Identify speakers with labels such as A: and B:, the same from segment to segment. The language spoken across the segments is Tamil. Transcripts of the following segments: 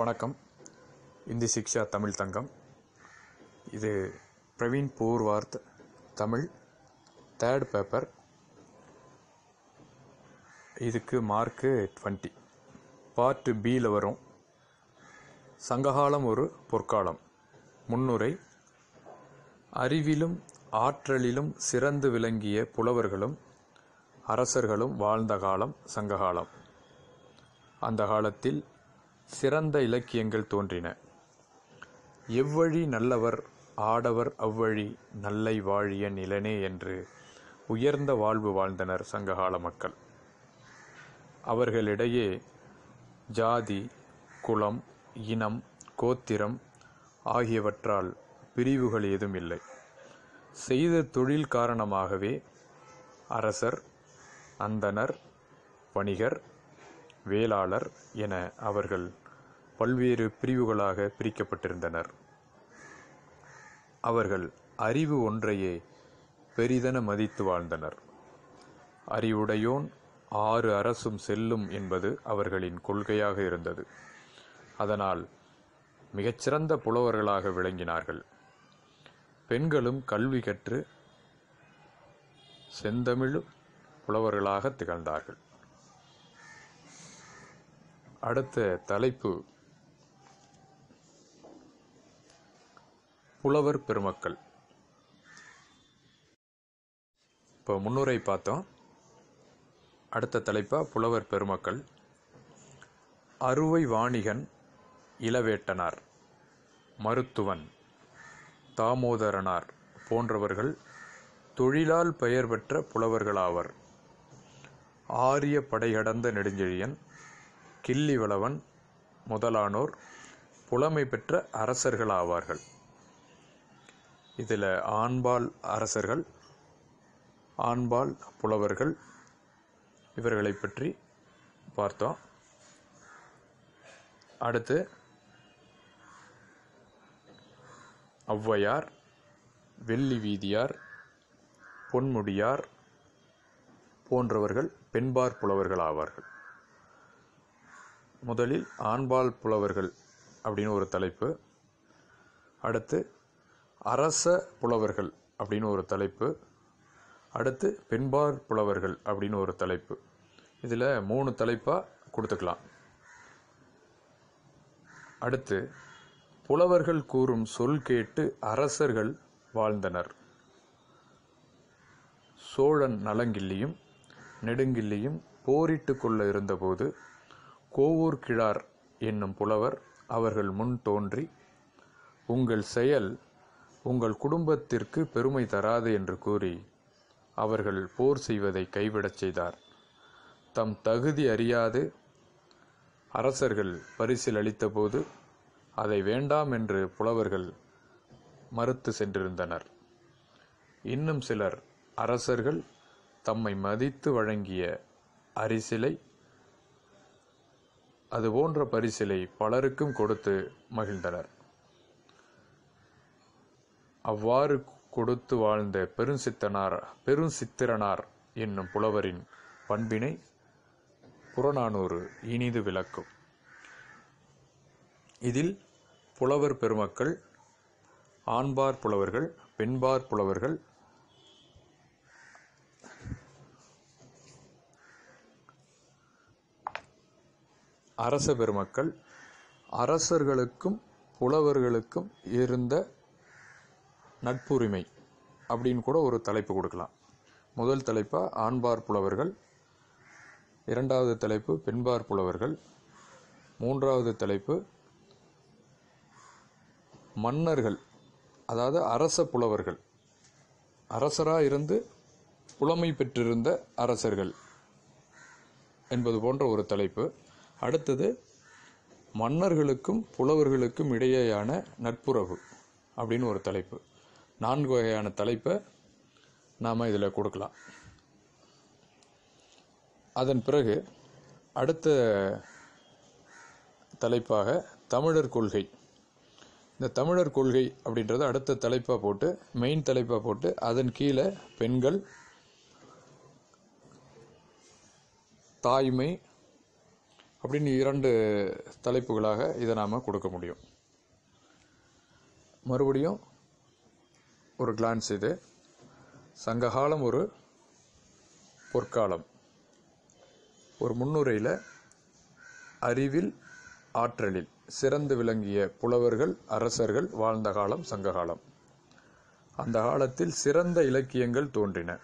A: வணக்கம் இந்தி சிக்ஷா தமிழ் தங்கம் இது பிரவீன் பூர்வார்த் தமிழ் தேர்ட் பேப்பர் இதுக்கு மார்க்கு டுவெண்ட்டி பார்ட் பியில் வரும் சங்ககாலம் ஒரு பொற்காலம் முன்னுரை அறிவிலும் ஆற்றலிலும் சிறந்து விளங்கிய புலவர்களும் அரசர்களும் வாழ்ந்த காலம் சங்ககாலம் அந்த காலத்தில் சிறந்த இலக்கியங்கள் தோன்றின எவ்வழி நல்லவர் ஆடவர் அவ்வழி நல்லை வாழிய நிலனே என்று உயர்ந்த வாழ்வு வாழ்ந்தனர் சங்ககால மக்கள் அவர்களிடையே ஜாதி குலம் இனம் கோத்திரம் ஆகியவற்றால் பிரிவுகள் ஏதும் இல்லை செய்த தொழில் காரணமாகவே அரசர் அந்தனர் வணிகர் வேளாளர் என அவர்கள் பல்வேறு பிரிவுகளாக பிரிக்கப்பட்டிருந்தனர் அவர்கள் அறிவு ஒன்றையே பெரிதென மதித்து வாழ்ந்தனர் அறிவுடையோன் ஆறு அரசும் செல்லும் என்பது அவர்களின் கொள்கையாக இருந்தது அதனால் மிகச்சிறந்த புலவர்களாக விளங்கினார்கள் பெண்களும் கல்வி கற்று செந்தமிழ் புலவர்களாக திகழ்ந்தார்கள் அடுத்த தலைப்பு புலவர் பெருமக்கள் இப்போ முன்னுரை பார்த்தோம் அடுத்த தலைப்பாக புலவர் பெருமக்கள் அறுவை வாணிகன் இளவேட்டனார் மருத்துவன் தாமோதரனார் போன்றவர்கள் தொழிலால் பெயர் பெற்ற புலவர்களாவர் ஆரிய படைகடந்த நெடுஞ்செழியன் கிள்ளிவளவன் முதலானோர் புலமை பெற்ற அரசர்கள் ஆவார்கள் இதில் ஆண்பால் அரசர்கள் ஆண்பால் புலவர்கள் இவர்களை பற்றி பார்த்தோம் அடுத்து ஒளவையார் வெள்ளி வீதியார் பொன்முடியார் போன்றவர்கள் பெண்பார் புலவர்கள் ஆவார்கள் முதலில் ஆண்பால் புலவர்கள் அப்படின்னு ஒரு தலைப்பு அடுத்து அரச புலவர்கள் அப்படின்னு ஒரு தலைப்பு அடுத்து பெண்பார் புலவர்கள் அப்படின்னு ஒரு தலைப்பு இதில் மூணு தலைப்பாக கொடுத்துக்கலாம் அடுத்து புலவர்கள் கூறும் சொல் கேட்டு அரசர்கள் வாழ்ந்தனர் சோழன் நலங்கில்லியும் நெடுங்கில்லியும் போரிட்டு கொள்ள இருந்தபோது கோவூர் கிழார் என்னும் புலவர் அவர்கள் முன் தோன்றி உங்கள் செயல் உங்கள் குடும்பத்திற்கு பெருமை தராது என்று கூறி அவர்கள் போர் செய்வதை கைவிடச் செய்தார் தம் தகுதி அறியாது அரசர்கள் பரிசில் அளித்தபோது அதை வேண்டாம் என்று புலவர்கள் மறுத்து சென்றிருந்தனர் இன்னும் சிலர் அரசர்கள் தம்மை மதித்து வழங்கிய அரிசிலை அது போன்ற பரிசிலை பலருக்கும் கொடுத்து மகிழ்ந்தனர் அவ்வாறு கொடுத்து வாழ்ந்த பெருஞ்சித்தனார் பெருஞ்சித்திரனார் என்னும் புலவரின் பண்பினை புறநானூறு இனிது விளக்கும் இதில் புலவர் பெருமக்கள் ஆண்பார் புலவர்கள் பெண்பார் புலவர்கள் அரச பெருமக்கள் அரசர்களுக்கும் புலவர்களுக்கும் இருந்த நட்புரிமை அப்படின்னு கூட ஒரு தலைப்பு கொடுக்கலாம் முதல் தலைப்பாக ஆண்பார் புலவர்கள் இரண்டாவது தலைப்பு பெண்பார் புலவர்கள் மூன்றாவது தலைப்பு மன்னர்கள் அதாவது அரச புலவர்கள் அரசராக இருந்து புலமை பெற்றிருந்த அரசர்கள் என்பது போன்ற ஒரு தலைப்பு அடுத்தது மன்னர்களுக்கும் புலவர்களுக்கும் இடையேயான நட்புறவு அப்படின்னு ஒரு தலைப்பு நான்கு வகையான தலைப்பை நாம் இதில் கொடுக்கலாம் அதன் பிறகு அடுத்த தலைப்பாக தமிழர் கொள்கை இந்த தமிழர் கொள்கை அப்படின்றத அடுத்த தலைப்பாக போட்டு மெயின் தலைப்பாக போட்டு அதன் கீழே பெண்கள் தாய்மை அப்படின்னு இரண்டு தலைப்புகளாக இதை நாம் கொடுக்க முடியும் மறுபடியும் ஒரு கிளான்ஸ் இது சங்ககாலம் ஒரு பொற்காலம் ஒரு முன்னுரையில் அறிவில் ஆற்றலில் சிறந்து விளங்கிய புலவர்கள் அரசர்கள் வாழ்ந்த காலம் சங்ககாலம் அந்த காலத்தில் சிறந்த இலக்கியங்கள் தோன்றின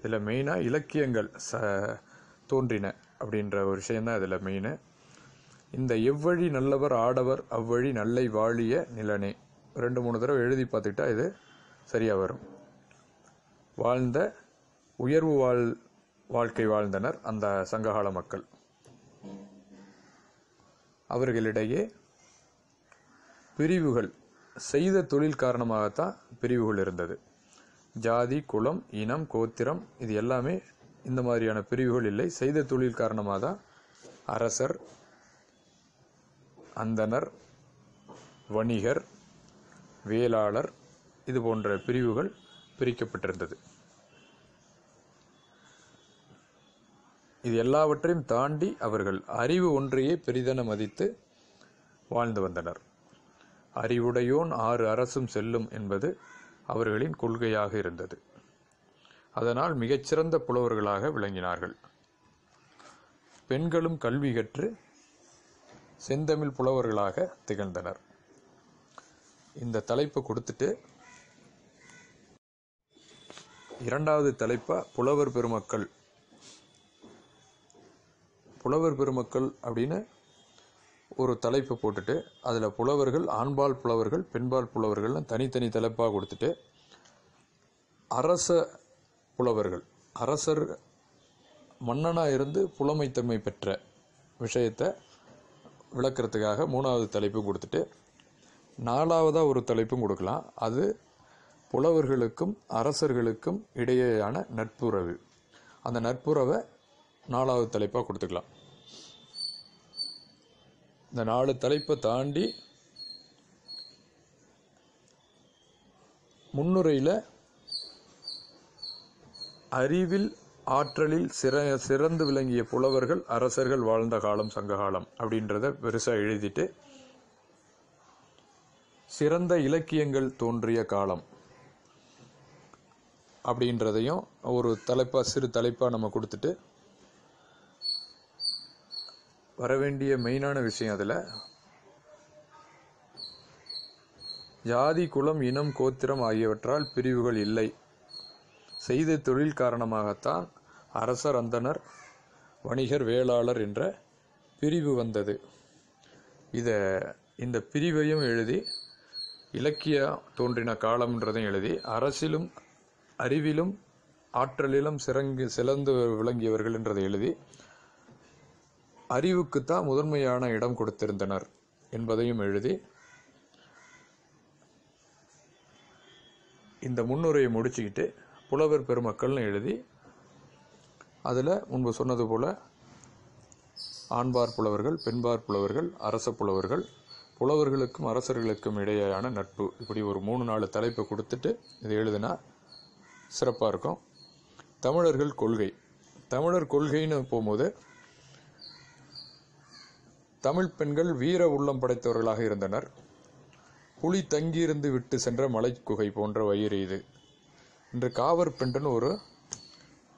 A: இதில் மெயினாக இலக்கியங்கள் ச தோன்றின அப்படின்ற ஒரு விஷயந்தான் இதில் மெயின் இந்த எவ்வழி நல்லவர் ஆடவர் அவ்வழி நல்லை வாழிய நிலனே ரெண்டு மூணு தடவை எழுதி பார்த்துக்கிட்டா இது சரியாக வரும் வாழ்ந்த உயர்வு வாழ் வாழ்க்கை வாழ்ந்தனர் அந்த சங்ககால மக்கள் அவர்களிடையே பிரிவுகள் செய்த தொழில் காரணமாகத்தான் பிரிவுகள் இருந்தது ஜாதி குலம் இனம் கோத்திரம் இது எல்லாமே இந்த மாதிரியான பிரிவுகள் இல்லை செய்த தொழில் காரணமாக தான் அரசர் அந்தனர் வணிகர் வேளாளர் இது போன்ற பிரிவுகள் பிரிக்கப்பட்டிருந்தது இது எல்லாவற்றையும் தாண்டி அவர்கள் அறிவு ஒன்றையே பெரிதென மதித்து வாழ்ந்து வந்தனர் அறிவுடையோன் ஆறு அரசும் செல்லும் என்பது அவர்களின் கொள்கையாக இருந்தது அதனால் மிகச்சிறந்த புலவர்களாக விளங்கினார்கள் பெண்களும் கல்வி கற்று செந்தமிழ் புலவர்களாக திகழ்ந்தனர் இந்த தலைப்பு கொடுத்துட்டு இரண்டாவது தலைப்பாக புலவர் பெருமக்கள் புலவர் பெருமக்கள் அப்படின்னு ஒரு தலைப்பு போட்டுட்டு அதில் புலவர்கள் ஆண்பால் புலவர்கள் பெண்பால் புலவர்கள்னு தனித்தனி தலைப்பாக கொடுத்துட்டு அரச புலவர்கள் அரசர் மன்னனாக இருந்து புலமைத்தன்மை பெற்ற விஷயத்தை விளக்கிறதுக்காக மூணாவது தலைப்பு கொடுத்துட்டு நாலாவதாக ஒரு தலைப்பும் கொடுக்கலாம் அது புலவர்களுக்கும் அரசர்களுக்கும் இடையேயான நட்புறவு அந்த நட்புறவை நாலாவது தலைப்பாக கொடுத்துக்கலாம் இந்த நாலு தலைப்பை தாண்டி முன்னுரையில் அறிவில் ஆற்றலில் சிற சிறந்து விளங்கிய புலவர்கள் அரசர்கள் வாழ்ந்த காலம் சங்ககாலம் அப்படின்றத பெருசாக எழுதிட்டு சிறந்த இலக்கியங்கள் தோன்றிய காலம் அப்படின்றதையும் ஒரு தலைப்பாக சிறு தலைப்பாக நம்ம கொடுத்துட்டு வரவேண்டிய மெயினான விஷயம் அதில் ஜாதி குலம் இனம் கோத்திரம் ஆகியவற்றால் பிரிவுகள் இல்லை செய்த தொழில் காரணமாகத்தான் அரசர் அந்தனர் வணிகர் வேளாளர் என்ற பிரிவு வந்தது இதை இந்த பிரிவையும் எழுதி இலக்கிய தோன்றின காலம்ன்றதையும் எழுதி அரசிலும் அறிவிலும் ஆற்றலிலும் சிறங்கு சிறந்து விளங்கியவர்கள் என்றதை எழுதி அறிவுக்குத்தான் முதன்மையான இடம் கொடுத்திருந்தனர் என்பதையும் எழுதி இந்த முன்னுரையை முடிச்சுக்கிட்டு புலவர் பெருமக்கள்னு எழுதி அதில் முன்பு சொன்னது போல் ஆண்பார் புலவர்கள் பெண்பார் புலவர்கள் அரச புலவர்கள் புலவர்களுக்கும் அரசர்களுக்கும் இடையேயான நட்பு இப்படி ஒரு மூணு நாலு தலைப்பை கொடுத்துட்டு இதை எழுதினா சிறப்பாக இருக்கும் தமிழர்கள் கொள்கை தமிழர் கொள்கைன்னு போகும்போது தமிழ் பெண்கள் வீர உள்ளம் படைத்தவர்களாக இருந்தனர் புலி தங்கியிருந்து விட்டு சென்ற மலைக்குகை போன்ற வயிறு இது இன்று காவர் பெண்டுன்னு ஒரு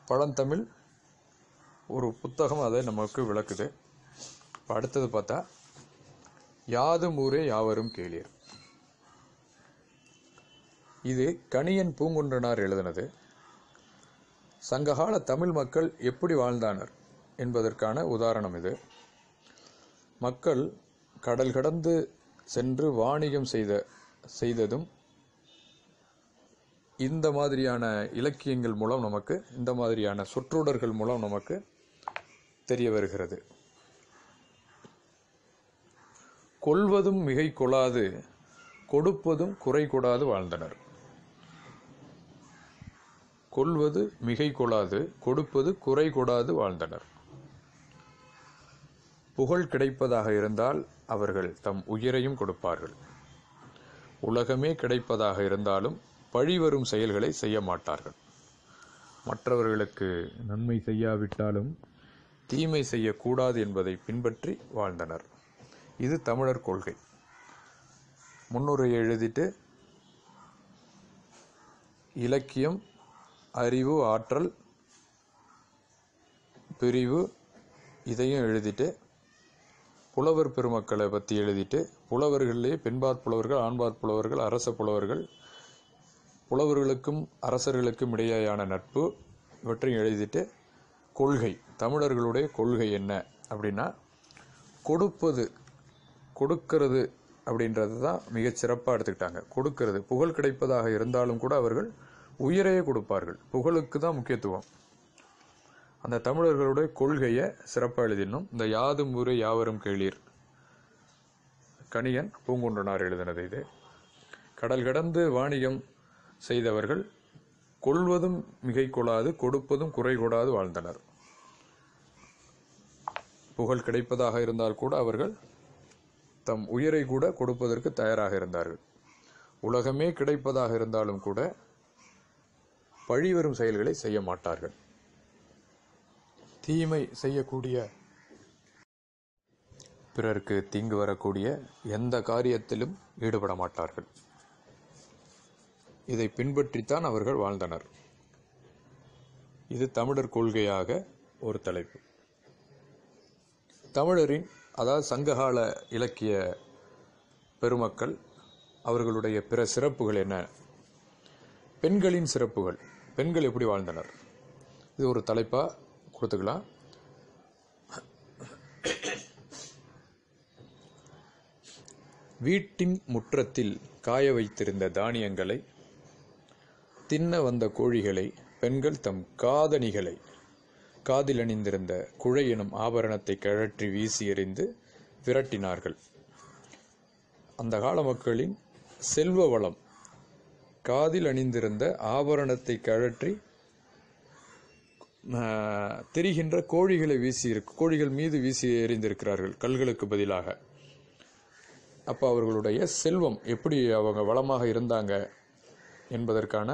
A: பழந்தமிழ் ஒரு புத்தகம் அதை நமக்கு விளக்குது இப்போ அடுத்தது பார்த்தா யாதும் ஊரே யாவரும் கேளியர் இது கணியன் பூங்குன்றனார் எழுதினது சங்ககால தமிழ் மக்கள் எப்படி வாழ்ந்தானர் என்பதற்கான உதாரணம் இது மக்கள் கடல் கடந்து சென்று வாணிகம் செய்த செய்ததும் இந்த மாதிரியான இலக்கியங்கள் மூலம் நமக்கு இந்த மாதிரியான சொற்றொடர்கள் மூலம் நமக்கு தெரிய வருகிறது கொள்வதும் மிகை கொள்ளாது கொடுப்பதும் குறை கூடாது வாழ்ந்தனர் கொள்வது மிகை கொள்ளாது கொடுப்பது குறை கூடாது வாழ்ந்தனர் புகழ் கிடைப்பதாக இருந்தால் அவர்கள் தம் உயிரையும் கொடுப்பார்கள் உலகமே கிடைப்பதாக இருந்தாலும் பழிவரும் செயல்களை செய்ய மாட்டார்கள் மற்றவர்களுக்கு நன்மை செய்யாவிட்டாலும் தீமை செய்யக்கூடாது என்பதை பின்பற்றி வாழ்ந்தனர் இது தமிழர் கொள்கை முன்னுரை எழுதிட்டு இலக்கியம் அறிவு ஆற்றல் பிரிவு இதையும் எழுதிட்டு புலவர் பெருமக்களை பற்றி எழுதிட்டு புலவர்களிலேயே பெண்பாற் புலவர்கள் ஆண்பாற் புலவர்கள் அரச புலவர்கள் புலவர்களுக்கும் அரசர்களுக்கும் இடையேயான நட்பு இவற்றையும் எழுதிட்டு கொள்கை தமிழர்களுடைய கொள்கை என்ன அப்படின்னா கொடுப்பது கொடுக்கிறது அப்படின்றது தான் மிகச் சிறப்பாக எடுத்துக்கிட்டாங்க கொடுக்கிறது புகழ் கிடைப்பதாக இருந்தாலும் கூட அவர்கள் உயிரையே கொடுப்பார்கள் புகழுக்கு தான் முக்கியத்துவம் அந்த தமிழர்களுடைய கொள்கையை சிறப்பாக எழுதினோம் இந்த யாதும் ஊரே யாவரும் கேளீர் கணியன் பூங்குன்றனார் எழுதினது இது கடல் கடந்து வாணிகம் செய்தவர்கள் கொள்வதும் மிகை கொள்ளாது கொடுப்பதும் குறை கூடாது வாழ்ந்தனர் புகழ் கிடைப்பதாக இருந்தால் கூட அவர்கள் தம் உயிரை கூட கொடுப்பதற்கு தயாராக இருந்தார்கள் உலகமே கிடைப்பதாக இருந்தாலும் கூட பழிவரும் செயல்களை செய்ய மாட்டார்கள் தீமை செய்யக்கூடிய பிறருக்கு தீங்கு வரக்கூடிய எந்த காரியத்திலும் ஈடுபட மாட்டார்கள் இதை பின்பற்றித்தான் அவர்கள் வாழ்ந்தனர் இது தமிழர் கொள்கையாக ஒரு தலைப்பு தமிழரின் அதாவது சங்ககால இலக்கிய பெருமக்கள் அவர்களுடைய பிற சிறப்புகள் என்ன பெண்களின் சிறப்புகள் பெண்கள் எப்படி வாழ்ந்தனர் இது ஒரு தலைப்பாக கொடுத்துக்கலாம் வீட்டின் முற்றத்தில் காய வைத்திருந்த தானியங்களை தின்ன வந்த கோழிகளை பெண்கள் தம் காதணிகளை காதில் அணிந்திருந்த குழை எனும் ஆபரணத்தை கழற்றி வீசி எறிந்து விரட்டினார்கள் அந்த கால மக்களின் செல்வ வளம் காதில் அணிந்திருந்த ஆபரணத்தை கழற்றி தெரிகின்ற கோழிகளை வீசி கோழிகள் மீது வீசி எறிந்திருக்கிறார்கள் கல்களுக்கு பதிலாக அப்போ அவர்களுடைய செல்வம் எப்படி அவங்க வளமாக இருந்தாங்க என்பதற்கான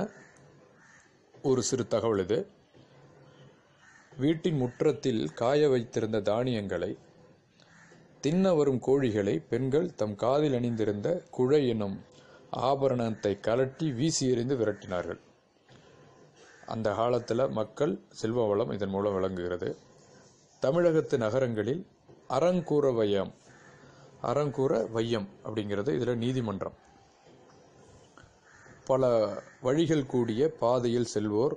A: ஒரு சிறு தகவல் இது வீட்டின் முற்றத்தில் காய வைத்திருந்த தானியங்களை தின்ன வரும் கோழிகளை பெண்கள் தம் காதில் அணிந்திருந்த குழை எனும் ஆபரணத்தை கலட்டி வீசி எறிந்து விரட்டினார்கள் அந்த காலத்தில் மக்கள் செல்வ வளம் இதன் மூலம் விளங்குகிறது தமிழகத்து நகரங்களில் அறங்கூற வையம் அறங்கூற வையம் அப்படிங்கிறது இதில் நீதிமன்றம் பல வழிகள் கூடிய பாதையில் செல்வோர்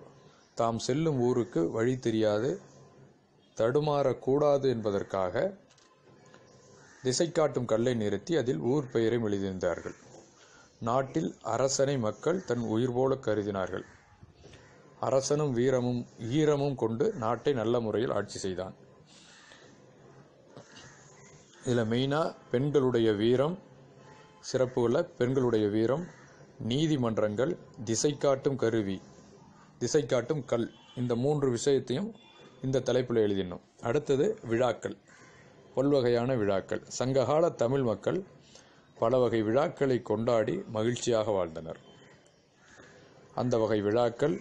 A: தாம் செல்லும் ஊருக்கு வழி தெரியாது தடுமாறக்கூடாது என்பதற்காக திசை காட்டும் கல்லை நிறுத்தி அதில் ஊர் பெயரை எழுதியிருந்தார்கள் நாட்டில் அரசனை மக்கள் தன் உயிர் போல கருதினார்கள் அரசனும் வீரமும் ஈரமும் கொண்டு நாட்டை நல்ல முறையில் ஆட்சி செய்தான் இதில் மெயினாக பெண்களுடைய வீரம் சிறப்புகளை பெண்களுடைய வீரம் நீதிமன்றங்கள் திசை காட்டும் கருவி திசை காட்டும் கல் இந்த மூன்று விஷயத்தையும் இந்த தலைப்பில் எழுதினோம் அடுத்தது விழாக்கள் பல்வகையான விழாக்கள் சங்ககால தமிழ் மக்கள் பல வகை விழாக்களை கொண்டாடி மகிழ்ச்சியாக வாழ்ந்தனர் அந்த வகை விழாக்கள்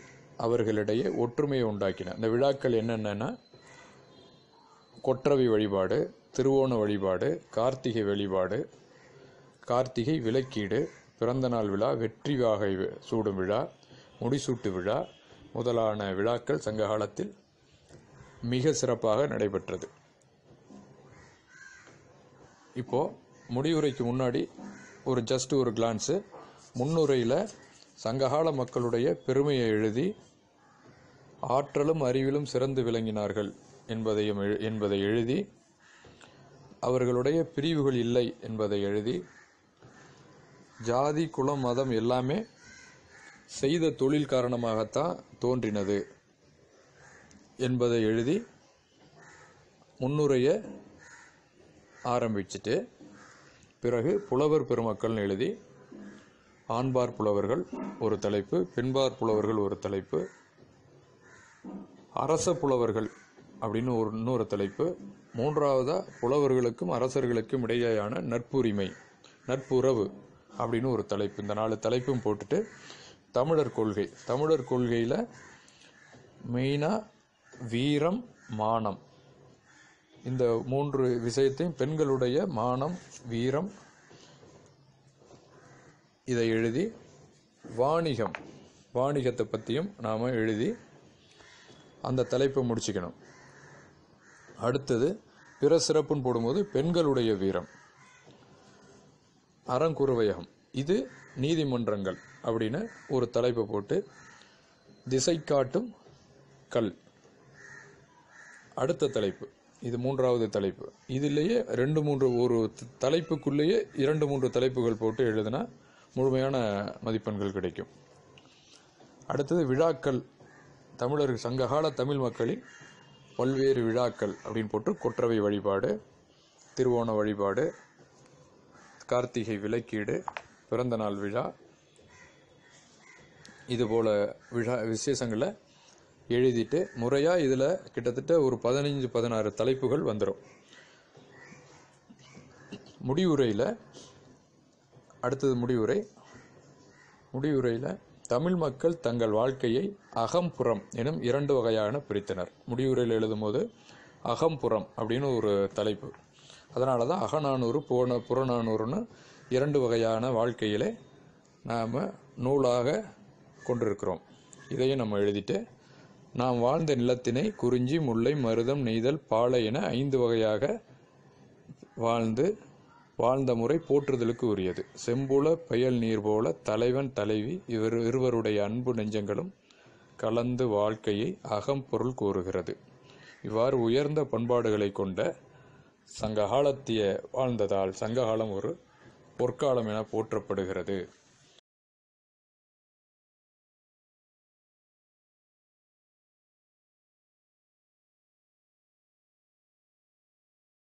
A: அவர்களிடையே ஒற்றுமையை உண்டாக்கின அந்த விழாக்கள் என்னென்னா கொற்றவை வழிபாடு திருவோண வழிபாடு கார்த்திகை வழிபாடு கார்த்திகை விளக்கீடு பிறந்த நாள் விழா வெற்றி வாகை சூடும் விழா முடிசூட்டு விழா முதலான விழாக்கள் சங்ககாலத்தில் மிக சிறப்பாக நடைபெற்றது இப்போது முடிவுரைக்கு முன்னாடி ஒரு ஜஸ்ட் ஒரு கிளான்ஸு முன்னுரையில் சங்ககால மக்களுடைய பெருமையை எழுதி ஆற்றலும் அறிவிலும் சிறந்து விளங்கினார்கள் என்பதையும் என்பதை எழுதி அவர்களுடைய பிரிவுகள் இல்லை என்பதை எழுதி ஜாதி குலம் மதம் எல்லாமே செய்த தொழில் காரணமாகத்தான் தோன்றினது என்பதை எழுதி முன்னுரைய ஆரம்பிச்சுட்டு பிறகு புலவர் பெருமக்கள்னு எழுதி ஆண்பார் புலவர்கள் ஒரு தலைப்பு பெண்பார் புலவர்கள் ஒரு தலைப்பு அரச புலவர்கள் அப்படின்னு ஒரு இன்னொரு தலைப்பு மூன்றாவதாக புலவர்களுக்கும் அரசர்களுக்கும் இடையேயான நட்புரிமை நட்புறவு அப்படின்னு ஒரு தலைப்பு இந்த நாலு தலைப்பும் போட்டுட்டு தமிழர் கொள்கை தமிழர் கொள்கையில் மெயினாக வீரம் மானம் இந்த மூன்று விஷயத்தையும் பெண்களுடைய மானம் வீரம் இதை எழுதி வாணிகம் வாணிகத்தை பற்றியும் நாம் எழுதி அந்த தலைப்பை முடிச்சுக்கணும் அடுத்தது பிற சிறப்புன்னு போடும்போது பெண்களுடைய வீரம் அறங்குறுவையகம் இது நீதிமன்றங்கள் அப்படின்னு ஒரு தலைப்பு போட்டு திசை காட்டும் கல் அடுத்த தலைப்பு இது மூன்றாவது தலைப்பு இதுலேயே ரெண்டு மூன்று ஒரு தலைப்புக்குள்ளேயே இரண்டு மூன்று தலைப்புகள் போட்டு எழுதினா முழுமையான மதிப்பெண்கள் கிடைக்கும் அடுத்தது விழாக்கள் தமிழர் சங்ககால தமிழ் மக்களின் பல்வேறு விழாக்கள் அப்படின்னு போட்டு கொற்றவை வழிபாடு திருவோண வழிபாடு கார்த்திகை விளக்கீடு பிறந்தநாள் விழா போல விழா விசேஷங்களை எழுதிட்டு முறையாக இதில் கிட்டத்தட்ட ஒரு பதினஞ்சு பதினாறு தலைப்புகள் வந்துடும் முடிவுரையில் அடுத்தது முடிவுரை முடிவுரையில் தமிழ் மக்கள் தங்கள் வாழ்க்கையை அகம்புறம் எனும் இரண்டு வகையான பிரித்தனர் முடிவுரையில் போது அகம்புறம் அப்படின்னு ஒரு தலைப்பு அதனால தான் அகநானூறு போன புறநானூறுன்னு இரண்டு வகையான வாழ்க்கையிலே நாம் நூலாக கொண்டிருக்கிறோம் இதையும் நம்ம எழுதிட்டு நாம் வாழ்ந்த நிலத்தினை குறிஞ்சி முல்லை மருதம் நெய்தல் பாலை என ஐந்து வகையாக வாழ்ந்து வாழ்ந்த முறை போற்றுதலுக்கு உரியது செம்புல பயல் நீர் போல தலைவன் தலைவி இவர் இருவருடைய அன்பு நெஞ்சங்களும் கலந்து வாழ்க்கையை அகம் பொருள் கூறுகிறது இவ்வாறு உயர்ந்த பண்பாடுகளை கொண்ட சங்ககாலத்திய வாழ்ந்ததால் சங்ககாலம் ஒரு பொற்காலம் என போற்றப்படுகிறது